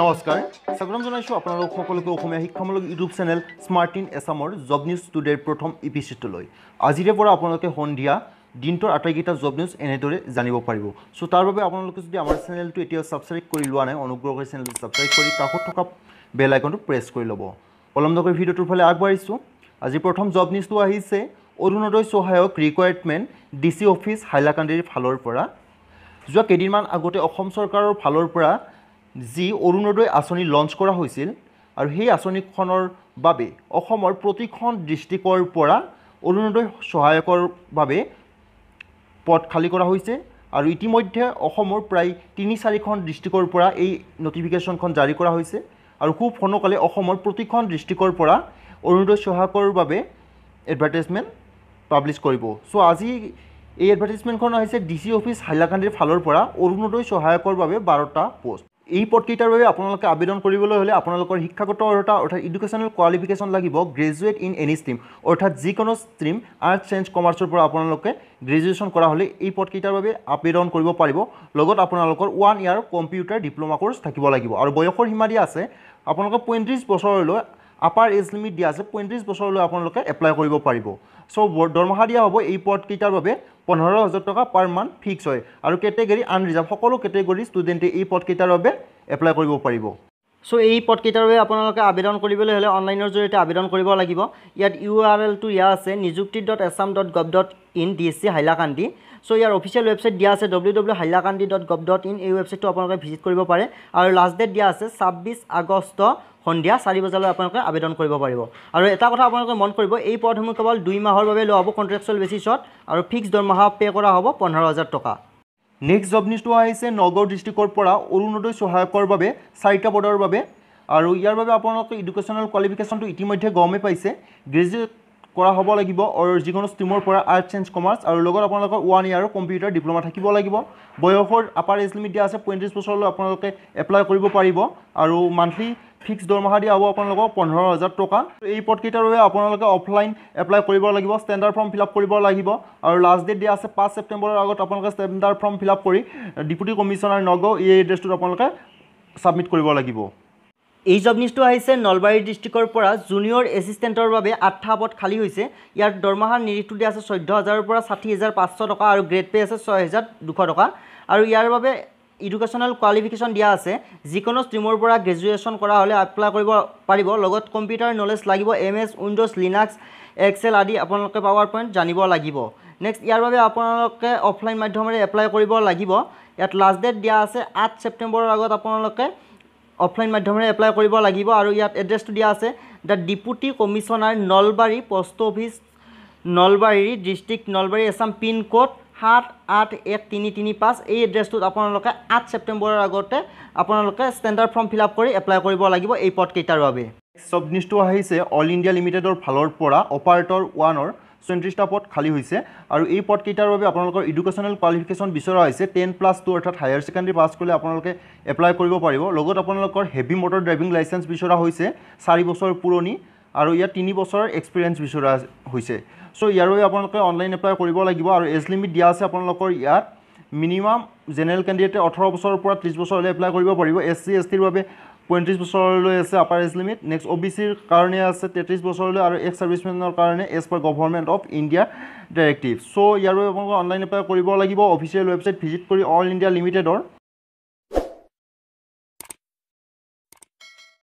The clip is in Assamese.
নমস্কাৰ স্বাগতম জনাইছোঁ আপোনালোক সকলোকে অসমীয়া শিক্ষামূলক ইউটিউব চেনেল স্মাৰ্ট ইন এছামৰ জব নিউজ টুডেৰ প্ৰথম এপিচিডলৈ আজিৰে পৰা আপোনালোকে সন্ধিয়া দিনটোৰ আটাইকেইটা জব নিউজ এনেদৰে জানিব পাৰিব চ' তাৰ বাবে আপোনালোকে যদি আমাৰ চেনেলটো এতিয়াও ছাবস্ক্ৰাইব কৰি লোৱা নাই অনুগ্ৰহ কৰি চেনেলটো ছাবস্ক্ৰাইব কৰি কাষত থকা বেল আইকনটো প্ৰেছ কৰি ল'ব পলম নগৰ ভিডিঅ'টোৰ ফালে আগবাঢ়িছোঁ আজি প্ৰথম জব নিউজটো আহিছে অৰুণোদয় সহায়ক ৰিকুৱাৰমেণ্ট ডি চি অফিচ হাইলাকান্দিৰ ফালৰ পৰা যোৱা কেইদিনমান আগতে অসম চৰকাৰৰ ফালৰ পৰা যি অৰুণোদয় আঁচনি লঞ্চ কৰা হৈছিল আৰু সেই আঁচনিখনৰ বাবে অসমৰ প্ৰতিখন ডিষ্ট্ৰিক্টৰ পৰা অৰুণোদয় সহায়কৰ বাবে পদ খালী কৰা হৈছে আৰু ইতিমধ্যে অসমৰ প্ৰায় তিনি চাৰিখন ডিষ্ট্ৰিক্টৰ পৰা এই ন'টিফিকেশ্যনখন জাৰি কৰা হৈছে আৰু খুব সোনকালে অসমৰ প্ৰতিখন ডিষ্ট্ৰিক্টৰ পৰা অৰুণোদয় সহায়কৰ বাবে এডভাৰ্টাইজমেণ্ট পাব্লিছ কৰিব চ' আজি এই এডভাৰ্টাইজমেণ্টখন হৈছে ডি চি অফিচ হাইলাকান্দিৰ ফালৰ পৰা অৰুণোদয় সহায়কৰ বাবে বাৰটা পোষ্ট এই পদকেইটাৰ বাবে আপোনালোকে আবেদন কৰিবলৈ হ'লে আপোনালোকৰ শিক্ষাগত অৰ্হতা অৰ্থাৎ ইডুকেশ্যনেল কোৱালিফিকেশ্যন লাগিব গ্ৰেজুৱেট ইন এনি ষ্ট্ৰীম অৰ্থাৎ যিকোনো ষ্ট্ৰীম আৰ্টছ চায়েঞ্চ কমাৰ্চৰ পৰা আপোনালোকে গ্ৰেজুৱেশ্যন কৰা হ'লে এই পদকেইটাৰ বাবে আবেদন কৰিব পাৰিব লগত আপোনালোকৰ one year computer diploma course থাকিব লাগিব আৰু বয়সৰ সীমা দিয়া আছে আপোনালোকৰ পঁয়ত্ৰিছ বছৰলৈ আপাৰ এজ লিমিট দিয়া আছে পঁয়ত্ৰিছ বছৰলৈ আপোনালোকে এপ্লাই কৰিব পাৰিব চ' দৰমহা দিয়া হ'ব এই পদকেইটাৰ বাবে পোন্ধৰ হাজাৰ টকা পাৰ মান্থ ফিক্স হয় আৰু কেটেগৰী আনৰিজাৰ্ভ সকলো কেটেগৰী ষ্টুডেণ্টে এই পদকেইটাৰ বাবে এপ্লাই কৰিব পাৰিব সো এই পদকেইটার বাবে আপনাদের আবেদন করবলে হলে অনলাইনের জড়িয়ে আবেদন করব লাগবে ইয়াত ইউ আর এল টু ইয়া আছে নিযুক্তি dot Assam dot gov dot in D C Hailakandi so ইয়ার অফিসিয়াল ওয়েবসাইট দিয়া আছে W W Hailakandi dot gov dot in এই ওয়েবসাইটটা আপনাদের ভিজিট করব পারে আর লাস্ট ডেট দিয়া আছে ছাব্বিশ আগস্ট সন্ধ্যা চারি বজালে আপনাদের আবেদন করব পারব আর এটা কথা আপনাদের মন করব এই পদসমূহ কেবল দুই মাহর লো হব কন্ট্রেকচুয়াল বেসিসত আর ফিক্সড দরমাহা পে করা হব পনেরো হাজার টাকা নেক্সট জব নিউজটো আহিছে নগাঁও ডিষ্ট্ৰিক্টৰ পৰা অৰুণোদয় সহায়কৰ বাবে চাৰিটা পদৰ বাবে আৰু ইয়াৰ বাবে আপোনালোকে এডুকেশ্যনেল কোৱালিফিকেশ্যনটো ইতিমধ্যে গমেই পাইছে গ্ৰেজুৱেট কৰা হ'ব লাগিব আৰু যিকোনো ষ্ট্ৰীমৰ পৰা আৰ্টছ চেঞ্জ কমাৰ্চ আৰু লগত আপোনালোকৰ ওৱান ইয়াৰ কম্পিউটাৰ ডিপ্ল'মা থাকিব লাগিব বয়সৰ আপাৰ এজ লিমিট দিয়া আছে পঁয়ত্ৰিছ বছৰলৈ আপোনালোকে এপ্লাই কৰিব পাৰিব আৰু মান্থলি ফিক্স দৰমহা দিয়া হ'ব আপোনালোকক পোন্ধৰ হাজাৰ টকা এই পদকেইটাৰ বাবে আপোনালোকে অফলাইন এপ্লাই কৰিব লাগিব ষ্টেণ্ডাৰ্ড ফৰ্ম ফিল আপ কৰিব লাগিব আৰু লাষ্ট ডেট দিয়া আছে পাঁচ ছেপ্টেম্বৰৰ আগত আপোনালোকে ষ্টেণ্ডাৰ্ড ফৰ্ম ফিল আপ কৰি ডিপুটি কমিশ্যনাৰ নগাঁও এই এড্ৰেছটোত আপোনালোকে ছাবমিট কৰিব লাগিব এই জব নিউজটো আহিছে নলবাৰী ডিষ্ট্ৰিক্টৰ পৰা জুনিয়ৰ এছিষ্টেণ্টৰ বাবে আঠটা পদ খালী হৈছে ইয়াৰ দৰমহাৰ নিৰিখটো দিয়া আছে চৈধ্য হাজাৰৰ পৰা ষাঠি হাজাৰ পাঁচশ টকা আৰু গ্ৰেড পে' আছে ছয় হাজাৰ দুশ টকা আৰু ইয়াৰ বাবে ইডুকেশ্যনেল কোৱালিফিকেশ্যন দিয়া আছে যিকোনো ষ্ট্ৰীমৰ পৰা গ্ৰেজুৱেশ্যন কৰা হ'লে এপ্লাই কৰিব পাৰিব লগত কম্পিউটাৰ নলেজ লাগিব M S Windows Linux Excel আদি আপোনালোকে পাৱাৰ পইণ্ট জানিব লাগিব নেক্সট ইয়াৰ বাবে আপোনালোকে অফলাইন মাধ্যমেৰে এপ্লাই কৰিব লাগিব ইয়াত লাষ্ট ডেট দিয়া আছে আঠ ছেপ্টেম্বৰৰ আগত আপোনালোকে অফলাইন মাধ্যমেৰে এপ্লাই কৰিব লাগিব আৰু ইয়াত এড্ৰেছটো দিয়া আছে the deputy commissioner Nalbari post office Nalbari district Nalbari Assam pin code সাত আঠ এক তিনি তিনি পাঁচ এই এড্ৰেছটোত আপোনালোকে আঠ ছেপ্টেম্বৰৰ আগতে আপোনালোকে ষ্টেণ্ডাৰ্ড ফৰ্ম ফিল আপ কৰি এপ্লাই কৰিব লাগিব এই পদকেইটাৰ বাবে চব নিউজটো আহিছে অল ইণ্ডিয়া লিমিটেডৰ ফালৰ পৰা অপাৰেটৰ ওৱানৰ চৈত্ৰিছটা পদ খালী হৈছে আৰু এই পদকেইটাৰ বাবে আপোনালোকৰ এডুকেশ্যনেল কোৱালিফিকেশ্যন বিচৰা হৈছে টেন প্লাছ টু অৰ্থাৎ হায়াৰ ছেকেণ্ডেৰী পাছ কৰিলে আপোনালোকে এপ্লাই কৰিব পাৰিব লগত আপোনালোকৰ হেভি মটৰ ড্ৰাইভিং লাইচেঞ্চ বিচৰা হৈছে চাৰি বছৰ পুৰণি আৰু ইয়াত তিনি বছৰৰ এক্সপিৰিয়েঞ্চ বিচৰা হৈছে চ' ইয়াৰ আপোনালোকে অনলাইন এপ্লাই কৰিব লাগিব আৰু এজ লিমিট দিয়া আছে আপোনালোকৰ ইয়াত মিনিমাম জেনেৰেল কেণ্ডিডেটে ওঠৰ বছৰৰ পৰা ত্ৰিছ বছৰলৈ এপ্লাই কৰিব পাৰিব এছ চি এছ টিৰ বাবে পঁয়ত্ৰিছ বছৰলৈ আছে upper age limit next O' B চিৰ কাৰণে আছে তেত্ৰিছ বছৰলৈ আৰু এক্স ছাৰ্ভিচমেনৰ কাৰণে age per government of India directive so' ইয়াৰ বাবে আপোনালোকে অনলাইন এপ্লাই কৰিব লাগিব অফিচিয়েল ৱেবছাইট ভিজিট কৰি অল ইণ্ডিয়া লিমিটেডৰ